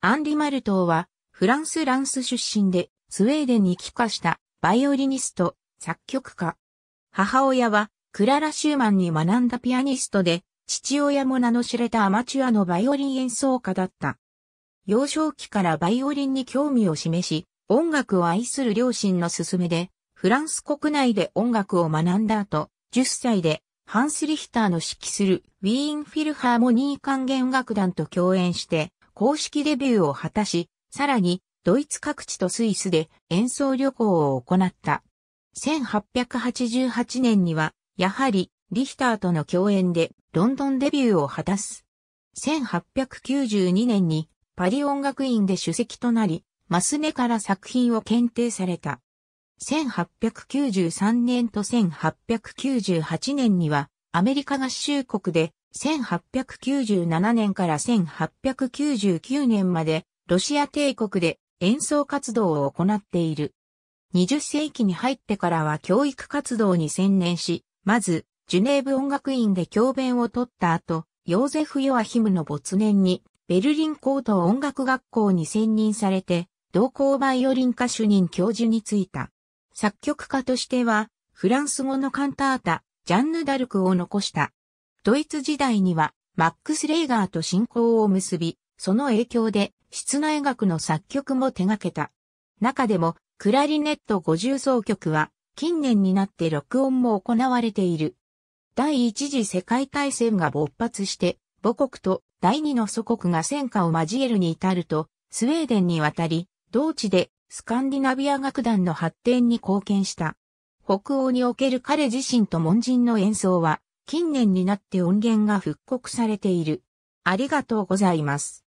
アンリ・マルトーは、フランス・ランス出身で、スウェーデンに帰化した、バイオリニスト、作曲家。母親は、クララ・シューマンに学んだピアニストで、父親も名の知れたアマチュアのバイオリン演奏家だった。幼少期からバイオリンに興味を示し、音楽を愛する両親の勧めで、フランス国内で音楽を学んだ後、10歳でハンス・リヒターの指揮するウィーン・フィルハーモニー管弦楽団と共演して、公式デビューを果たし、さらにドイツ各地とスイスで演奏旅行を行った。1888年には、やはりリヒターとの共演でロンドンデビューを果たす。1892年にパリ音楽院で主席となり、マス目から作品を検定された。1893年と1898年にはアメリカ合衆国で1897年から1899年までロシア帝国で演奏活動を行っている。20世紀に入ってからは教育活動に専念し、まず、ジュネーブ音楽院で教鞭を取った後、ヨーゼフ・ヨアヒムの没年に、ベルリン高等音楽学校に選任されて、同校バイオリン歌手任教授に就いた。作曲家としては、フランス語のカンタータ、ジャンヌ・ダルクを残した。ドイツ時代にはマックス・レーガーと親交を結び、その影響で室内楽の作曲も手掛けた。中でもクラリネット五重奏曲は近年になって録音も行われている。第一次世界大戦が勃発して母国と第二の祖国が戦火を交えるに至るとスウェーデンに渡り、同地でスカンディナビア楽団の発展に貢献した。北欧における彼自身と門人の演奏は、近年になって音源が復刻されている。ありがとうございます。